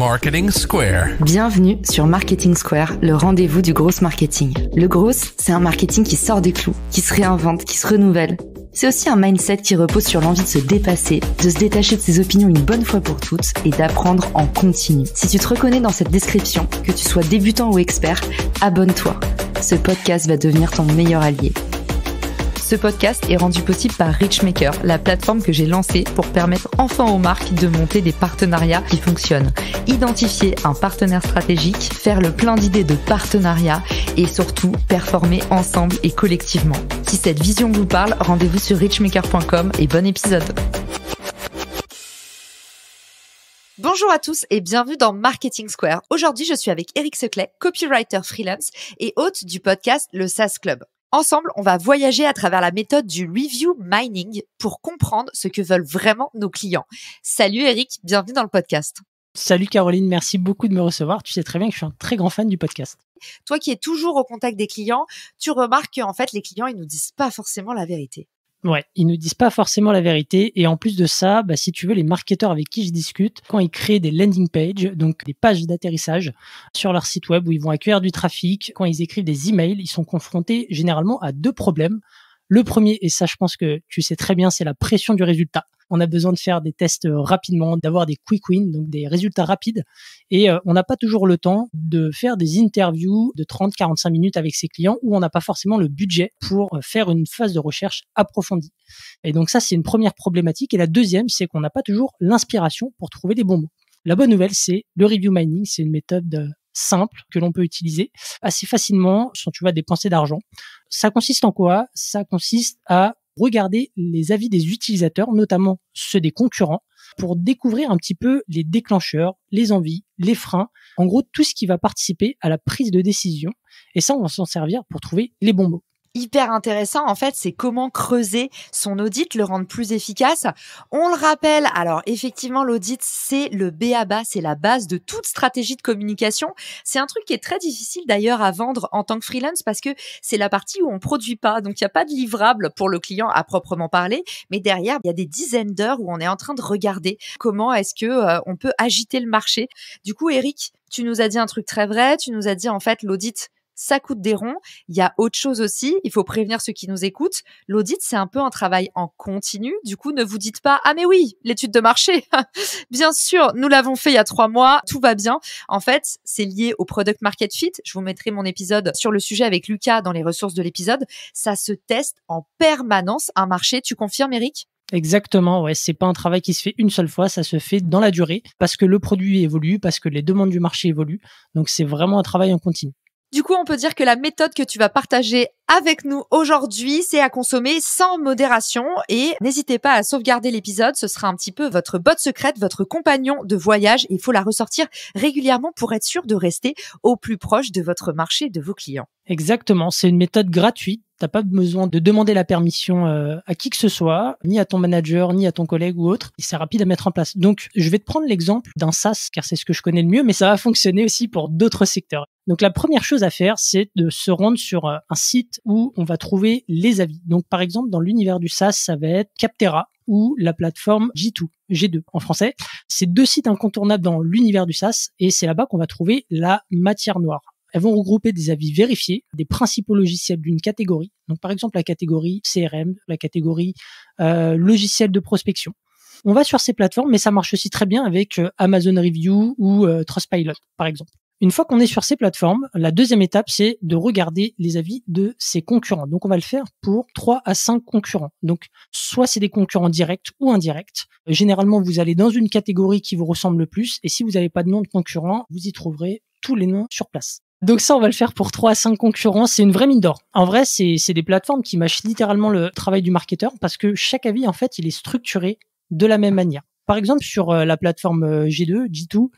Marketing Square. Bienvenue sur Marketing Square, le rendez-vous du gros marketing. Le gros, c'est un marketing qui sort des clous, qui se réinvente, qui se renouvelle. C'est aussi un mindset qui repose sur l'envie de se dépasser, de se détacher de ses opinions une bonne fois pour toutes et d'apprendre en continu. Si tu te reconnais dans cette description, que tu sois débutant ou expert, abonne-toi. Ce podcast va devenir ton meilleur allié. Ce podcast est rendu possible par Richmaker, la plateforme que j'ai lancée pour permettre enfin aux marques de monter des partenariats qui fonctionnent. Identifier un partenaire stratégique, faire le plein d'idées de partenariats et surtout performer ensemble et collectivement. Si cette vision vous parle, rendez-vous sur richmaker.com et bon épisode. Bonjour à tous et bienvenue dans Marketing Square. Aujourd'hui, je suis avec Eric Seclet, copywriter freelance et hôte du podcast Le SaaS Club. Ensemble, on va voyager à travers la méthode du review mining pour comprendre ce que veulent vraiment nos clients. Salut Eric, bienvenue dans le podcast. Salut Caroline, merci beaucoup de me recevoir. Tu sais très bien que je suis un très grand fan du podcast. Toi qui es toujours au contact des clients, tu remarques qu'en fait les clients ils nous disent pas forcément la vérité. Ouais, ils ne disent pas forcément la vérité. Et en plus de ça, bah, si tu veux, les marketeurs avec qui je discute, quand ils créent des landing pages, donc des pages d'atterrissage sur leur site web où ils vont accueillir du trafic, quand ils écrivent des emails, ils sont confrontés généralement à deux problèmes. Le premier, et ça je pense que tu sais très bien, c'est la pression du résultat. On a besoin de faire des tests euh, rapidement, d'avoir des quick wins, donc des résultats rapides. Et euh, on n'a pas toujours le temps de faire des interviews de 30-45 minutes avec ses clients où on n'a pas forcément le budget pour euh, faire une phase de recherche approfondie. Et donc ça, c'est une première problématique. Et la deuxième, c'est qu'on n'a pas toujours l'inspiration pour trouver des bons mots. La bonne nouvelle, c'est le review mining, c'est une méthode simple que l'on peut utiliser assez facilement sans, tu vois, dépenser d'argent. Ça consiste en quoi Ça consiste à regarder les avis des utilisateurs, notamment ceux des concurrents, pour découvrir un petit peu les déclencheurs, les envies, les freins, en gros tout ce qui va participer à la prise de décision. Et ça, on va s'en servir pour trouver les bons mots hyper intéressant en fait, c'est comment creuser son audit, le rendre plus efficace. On le rappelle, alors effectivement l'audit c'est le BABA, c'est la base de toute stratégie de communication. C'est un truc qui est très difficile d'ailleurs à vendre en tant que freelance parce que c'est la partie où on produit pas, donc il n'y a pas de livrable pour le client à proprement parler, mais derrière il y a des dizaines d'heures où on est en train de regarder comment est-ce que euh, on peut agiter le marché. Du coup Eric, tu nous as dit un truc très vrai, tu nous as dit en fait l'audit ça coûte des ronds. Il y a autre chose aussi, il faut prévenir ceux qui nous écoutent. L'audit, c'est un peu un travail en continu. Du coup, ne vous dites pas, ah mais oui, l'étude de marché, bien sûr, nous l'avons fait il y a trois mois, tout va bien. En fait, c'est lié au product market fit. Je vous mettrai mon épisode sur le sujet avec Lucas dans les ressources de l'épisode. Ça se teste en permanence un marché. Tu confirmes, Eric? Exactement, ouais, c'est pas un travail qui se fait une seule fois, ça se fait dans la durée parce que le produit évolue, parce que les demandes du marché évoluent. Donc c'est vraiment un travail en continu. Du coup, on peut dire que la méthode que tu vas partager avec nous aujourd'hui, c'est à consommer sans modération et n'hésitez pas à sauvegarder l'épisode. Ce sera un petit peu votre botte secrète, votre compagnon de voyage. Il faut la ressortir régulièrement pour être sûr de rester au plus proche de votre marché, de vos clients. Exactement. C'est une méthode gratuite. T'as pas besoin de demander la permission euh, à qui que ce soit, ni à ton manager, ni à ton collègue ou autre. C'est rapide à mettre en place. Donc, je vais te prendre l'exemple d'un SaaS, car c'est ce que je connais le mieux, mais ça va fonctionner aussi pour d'autres secteurs. Donc la première chose à faire, c'est de se rendre sur euh, un site où on va trouver les avis. Donc par exemple, dans l'univers du SaaS, ça va être Captera ou la plateforme G2, G2 en français. C'est deux sites incontournables dans l'univers du SaaS et c'est là-bas qu'on va trouver la matière noire. Elles vont regrouper des avis vérifiés des principaux logiciels d'une catégorie. Donc par exemple la catégorie CRM, la catégorie euh, logiciel de prospection. On va sur ces plateformes, mais ça marche aussi très bien avec euh, Amazon Review ou Trustpilot, par exemple. Une fois qu'on est sur ces plateformes, la deuxième étape, c'est de regarder les avis de ses concurrents. Donc, on va le faire pour 3 à 5 concurrents. Donc, soit c'est des concurrents directs ou indirects. Généralement, vous allez dans une catégorie qui vous ressemble le plus. Et si vous n'avez pas de nom de concurrent, vous y trouverez tous les noms sur place. Donc ça, on va le faire pour 3 à 5 concurrents. C'est une vraie mine d'or. En vrai, c'est des plateformes qui mâchent littéralement le travail du marketeur parce que chaque avis, en fait, il est structuré de la même manière. Par exemple, sur euh, la plateforme G2, euh, G2,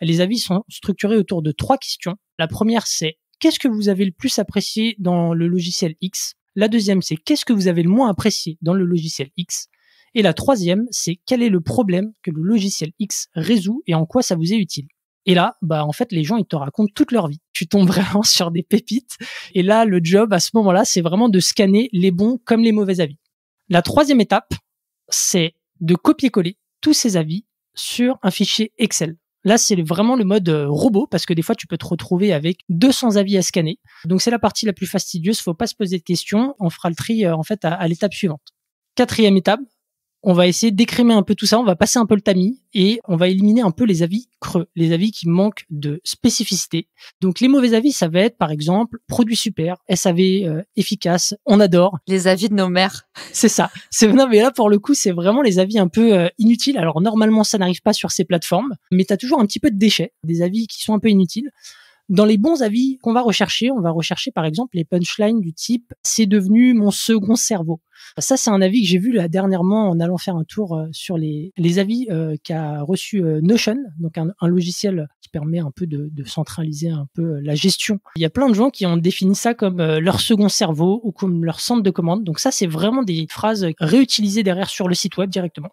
les avis sont structurés autour de trois questions. La première, c'est qu'est-ce que vous avez le plus apprécié dans le logiciel X La deuxième, c'est qu'est-ce que vous avez le moins apprécié dans le logiciel X Et la troisième, c'est quel est le problème que le logiciel X résout et en quoi ça vous est utile et là, bah en fait, les gens ils te racontent toute leur vie. Tu tombes vraiment sur des pépites. Et là, le job à ce moment-là, c'est vraiment de scanner les bons comme les mauvais avis. La troisième étape, c'est de copier-coller tous ces avis sur un fichier Excel. Là, c'est vraiment le mode euh, robot parce que des fois, tu peux te retrouver avec 200 avis à scanner. Donc, c'est la partie la plus fastidieuse. Faut pas se poser de questions. On fera le tri, euh, en fait, à l'étape suivante. Quatrième étape, on va essayer d'écrémer un peu tout ça, on va passer un peu le tamis et on va éliminer un peu les avis creux, les avis qui manquent de spécificité. Donc les mauvais avis, ça va être par exemple produit super, SAV euh, efficace, on adore. Les avis de nos mères. C'est ça. C'est non mais là pour le coup, c'est vraiment les avis un peu euh, inutiles. Alors normalement ça n'arrive pas sur ces plateformes, mais tu as toujours un petit peu de déchets, des avis qui sont un peu inutiles. Dans les bons avis qu'on va rechercher, on va rechercher par exemple les punchlines du type c'est devenu mon second cerveau. Ça, c'est un avis que j'ai vu dernièrement en allant faire un tour euh, sur les, avis euh, qu'a reçu euh, Notion, donc un, logiciel qui permet un peu de, de, centraliser un peu la gestion. Il y a plein de gens qui ont défini ça comme leur second cerveau ou comme leur centre de commande. Donc ça, c'est vraiment des phrases réutilisées derrière sur le site web directement.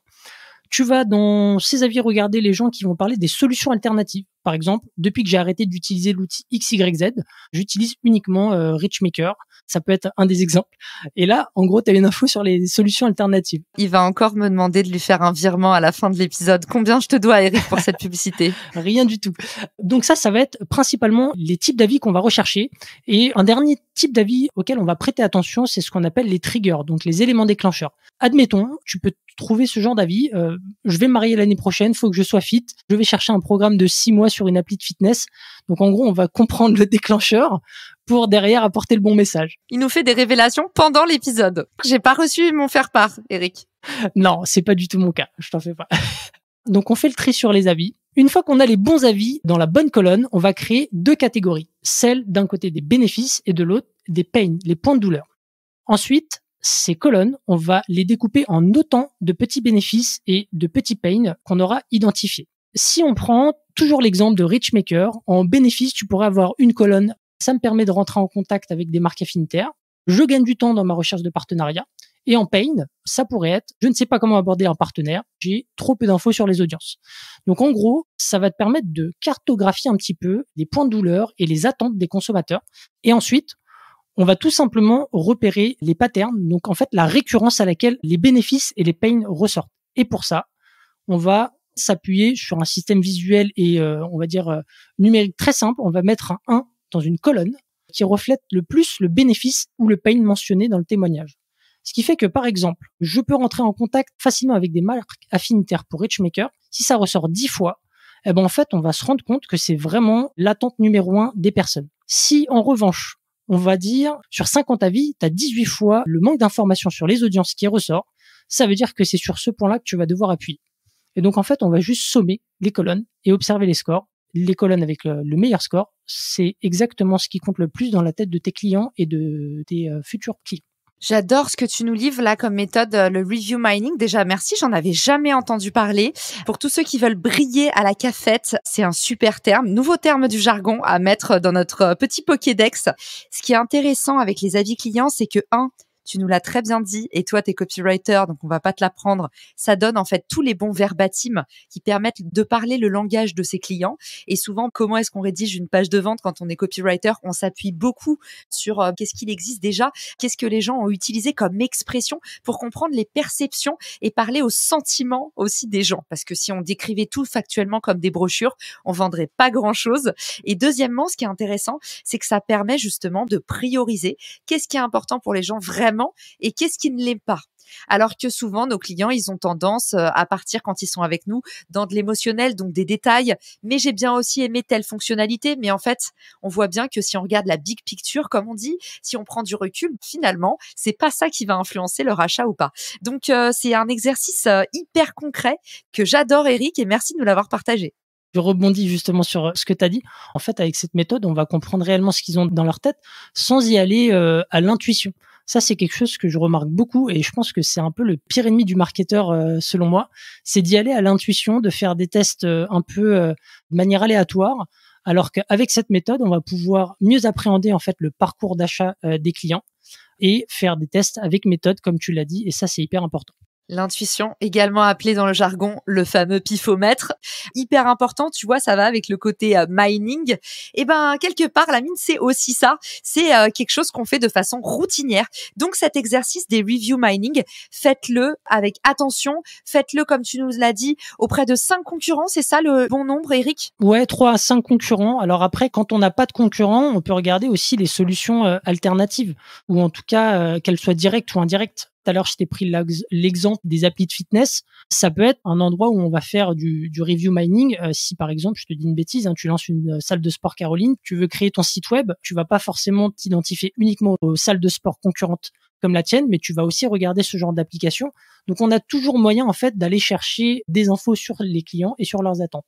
Tu vas dans ces avis regarder les gens qui vont parler des solutions alternatives. Par exemple, depuis que j'ai arrêté d'utiliser l'outil XYZ, j'utilise uniquement euh, Richmaker. Ça peut être un des exemples. Et là, en gros, tu as une info sur les solutions alternatives. Il va encore me demander de lui faire un virement à la fin de l'épisode. Combien je te dois, Eric, pour cette publicité Rien du tout. Donc ça, ça va être principalement les types d'avis qu'on va rechercher. Et un dernier type d'avis auquel on va prêter attention, c'est ce qu'on appelle les triggers, donc les éléments déclencheurs. Admettons, tu peux trouver ce genre d'avis. Euh, je vais me marier l'année prochaine, faut que je sois fit. Je vais chercher un programme de six mois sur une appli de fitness. Donc en gros, on va comprendre le déclencheur pour derrière apporter le bon message. Il nous fait des révélations pendant l'épisode. J'ai pas reçu mon faire-part, Eric. Non, c'est pas du tout mon cas. Je t'en fais pas. Donc on fait le tri sur les avis. Une fois qu'on a les bons avis dans la bonne colonne, on va créer deux catégories. Celle d'un côté des bénéfices et de l'autre des pains, les points de douleur. Ensuite, ces colonnes, on va les découper en autant de petits bénéfices et de petits pains qu'on aura identifiés. Si on prend toujours l'exemple de Richmaker. En bénéfice, tu pourrais avoir une colonne. Ça me permet de rentrer en contact avec des marques affinitaires. Je gagne du temps dans ma recherche de partenariat. Et en pain, ça pourrait être, je ne sais pas comment aborder un partenaire, j'ai trop peu d'infos sur les audiences. Donc en gros, ça va te permettre de cartographier un petit peu les points de douleur et les attentes des consommateurs. Et ensuite, on va tout simplement repérer les patterns, donc en fait la récurrence à laquelle les bénéfices et les pains ressortent. Et pour ça, on va s'appuyer sur un système visuel et euh, on va dire euh, numérique très simple. On va mettre un 1 dans une colonne qui reflète le plus le bénéfice ou le pain mentionné dans le témoignage. Ce qui fait que, par exemple, je peux rentrer en contact facilement avec des marques affinitaires pour Richmaker. Si ça ressort dix fois, eh ben, en fait, on va se rendre compte que c'est vraiment l'attente numéro un des personnes. Si, en revanche, on va dire, sur 50 avis, tu as 18 fois le manque d'informations sur les audiences qui ressort, ça veut dire que c'est sur ce point-là que tu vas devoir appuyer. Et donc, en fait, on va juste sommer les colonnes et observer les scores. Les colonnes avec euh, le, meilleur score, c'est exactement ce qui compte le plus dans la tête de tes clients et de tes euh, futurs clients. J'adore ce que tu nous livres là comme méthode, euh, le review mining. Déjà, merci, j'en avais jamais entendu parler. Pour tous ceux qui veulent briller à la cafette, c'est un super terme, nouveau terme du jargon à mettre dans notre petit Pokédex. Ce qui est intéressant avec les avis clients, c'est que, un, tu nous l'as très bien dit. Et toi, tu es copywriter, donc on va pas te prendre Ça donne en fait tous les bons verbatims qui permettent de parler le langage de ses clients. Et souvent, comment est-ce qu'on rédige une page de vente quand on est copywriter On s'appuie beaucoup sur euh, qu'est-ce qu'il existe déjà, qu'est-ce que les gens ont utilisé comme expression pour comprendre les perceptions et parler aux sentiments aussi des gens. Parce que si on décrivait tout factuellement comme des brochures, on vendrait pas grand-chose. Et deuxièmement, ce qui est intéressant, c'est que ça permet justement de prioriser qu'est-ce qui est important pour les gens vraiment et qu'est-ce qui ne l'est pas. Alors que souvent, nos clients, ils ont tendance euh, à partir quand ils sont avec nous dans de l'émotionnel, donc des détails. Mais j'ai bien aussi aimé telle fonctionnalité. Mais en fait, on voit bien que si on regarde la big picture, comme on dit, si on prend du recul, finalement, c'est pas ça qui va influencer leur achat ou pas. Donc, euh, c'est un exercice euh, hyper concret que j'adore, Eric, et merci de nous l'avoir partagé. Je rebondis justement sur ce que tu as dit. En fait, avec cette méthode, on va comprendre réellement ce qu'ils ont dans leur tête sans y aller à l'intuition. Ça, c'est quelque chose que je remarque beaucoup et je pense que c'est un peu le pire ennemi du marketeur euh, selon moi. C'est d'y aller à l'intuition, de faire des tests euh, un peu euh, de manière aléatoire. Alors qu'avec cette méthode, on va pouvoir mieux appréhender en fait le parcours d'achat des clients et faire des tests avec méthode, comme tu l'as dit. Et ça, c'est hyper important. L'intuition, également appelée dans le jargon le fameux pifomètre, hyper important, tu vois, ça va avec le côté euh, mining. Et eh ben quelque part, la mine c'est aussi ça, c'est euh, quelque chose qu'on fait de façon routinière. Donc cet exercice des review mining, faites-le avec attention, faites-le comme tu nous l'as dit auprès de cinq concurrents, c'est ça le bon nombre, Eric Ouais, trois à cinq concurrents. Alors après, quand on n'a pas de concurrents, on peut regarder aussi les solutions euh, alternatives ou en tout cas qu'elles soient directes ou indirectes. Alors à je t'ai pris l'exemple des applis de fitness. Ça peut être un endroit où on va faire du, review mining. Euh, si par exemple, je te dis une bêtise, hein, tu lances une euh, salle de sport Caroline, tu veux créer ton site web, tu vas pas forcément t'identifier uniquement aux salles de sport concurrentes comme la tienne, mais tu vas aussi regarder ce genre d'application. Donc on a toujours moyen en fait d'aller chercher des infos sur les clients et sur leurs attentes.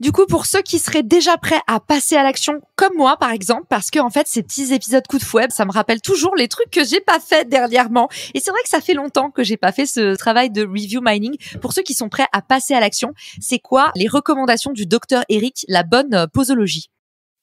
Du coup, pour ceux qui seraient déjà prêts à passer à l'action, comme moi par exemple, parce que en fait, ces petits épisodes coup de fouet, ça me rappelle toujours les trucs que j'ai pas fait dernièrement. Et c'est vrai que ça fait longtemps que j'ai pas fait ce travail de review mining. Pour ceux qui sont prêts à passer à l'action, c'est quoi les recommandations du docteur Eric, la bonne posologie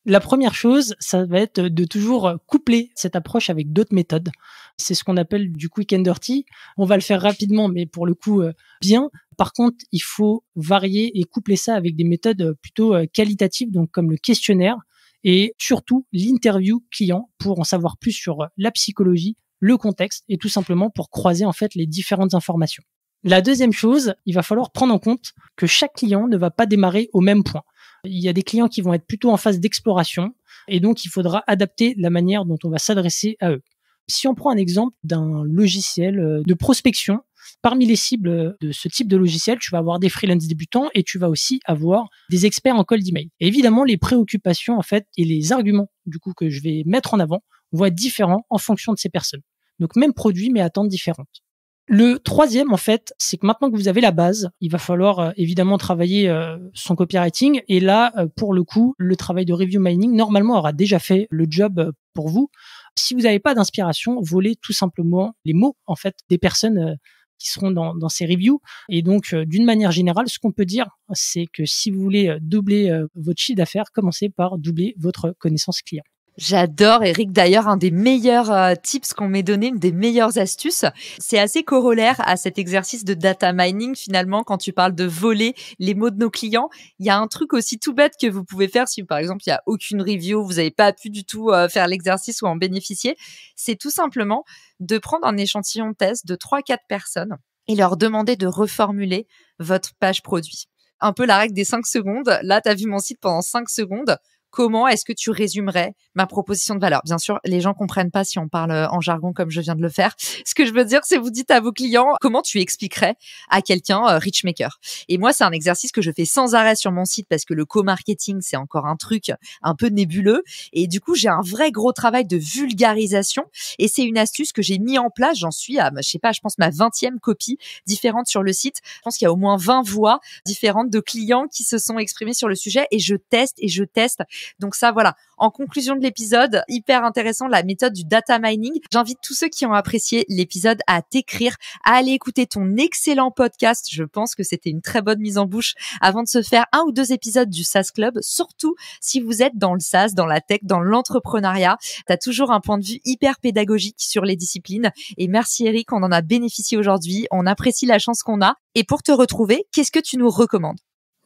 la première chose, ça va être de toujours coupler cette approche avec d'autres méthodes. C'est ce qu'on appelle du quick and dirty. On va le faire rapidement, mais pour le coup, euh, bien. Par contre, il faut varier et coupler ça avec des méthodes euh, plutôt euh, qualitatives, donc comme le questionnaire et surtout l'interview client pour en savoir plus sur la psychologie, le contexte et tout simplement pour croiser en fait les différentes informations. La deuxième chose, il va falloir prendre en compte que chaque client ne va pas démarrer au même point. Il y a des clients qui vont être plutôt en phase d'exploration et donc il faudra adapter la manière dont on va s'adresser à eux. Si on prend un exemple d'un logiciel euh, de prospection, parmi les cibles de ce type de logiciel, tu vas avoir des freelance débutants et tu vas aussi avoir des experts en cold email. évidemment, les préoccupations en fait et les arguments du coup que je vais mettre en avant vont être différents en fonction de ces personnes. Donc même produit mais attentes différentes. Le troisième, en fait, c'est que maintenant que vous avez la base, il va falloir euh, évidemment travailler euh, son copywriting. Et là, euh, pour le coup, le travail de review mining, normalement, aura déjà fait le job pour vous. Si vous n'avez pas d'inspiration, volez tout simplement les mots, en fait, des personnes qui seront dans, dans, ces reviews. Et donc, d'une manière générale, ce qu'on peut dire, c'est que si vous voulez doubler votre chiffre d'affaires, commencez par doubler votre connaissance client. J'adore Eric. D'ailleurs, un des meilleurs euh, tips qu'on m'ait donné, une des meilleures astuces, c'est assez corollaire à cet exercice de data mining. Finalement, quand tu parles de voler les mots de nos clients, il y a un truc aussi tout bête que vous pouvez faire si, par exemple, il n'y a aucune review, vous n'avez pas pu du tout euh, faire l'exercice ou en bénéficier. C'est tout simplement de prendre un échantillon de test de 3-4 personnes et leur demander de reformuler votre page produit un peu la règle des 5 secondes. Là, tu as vu mon site pendant 5 secondes comment est-ce que tu résumerais ma proposition de valeur Bien sûr, les gens comprennent pas si on parle euh, en jargon comme je viens de le faire. Ce que je veux dire, c'est vous dites à vos clients comment tu expliquerais à quelqu'un euh, Richmaker. Et moi, c'est un exercice que je fais sans arrêt sur mon site parce que le co-marketing, c'est encore un truc un peu nébuleux. Et du coup, j'ai un vrai gros travail de vulgarisation. Et c'est une astuce que j'ai mis en place. J'en suis à, bah, je sais pas, je pense ma vingtième copie différente sur le site. Je pense qu'il y a au moins 20 voix différentes de clients qui se sont exprimés sur le sujet. Et je teste et je teste donc ça, voilà. En conclusion de l'épisode, hyper intéressant la méthode du data mining. J'invite tous ceux qui ont apprécié l'épisode à t'écrire, à aller écouter ton excellent podcast. Je pense que c'était une très bonne mise en bouche avant de se faire un ou deux épisodes du SaaS Club. Surtout si vous êtes dans le SaaS, dans la tech, dans l'entrepreneuriat. T'as toujours un point de vue hyper pédagogique sur les disciplines. Et merci Eric, on en a bénéficié aujourd'hui. On apprécie la chance qu'on a. Et pour te retrouver, qu'est-ce que tu nous recommandes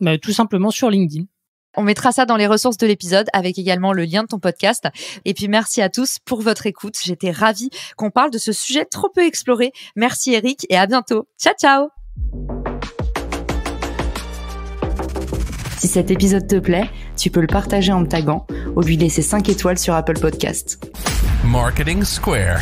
bah, Tout simplement sur LinkedIn. On mettra ça dans les ressources de l'épisode avec également le lien de ton podcast. Et puis merci à tous pour votre écoute. J'étais ravie qu'on parle de ce sujet trop peu exploré. Merci Eric et à bientôt. Ciao ciao. Si cet épisode te plaît, tu peux le partager en me taguant ou lui laisser 5 étoiles sur Apple Podcast. Marketing Square.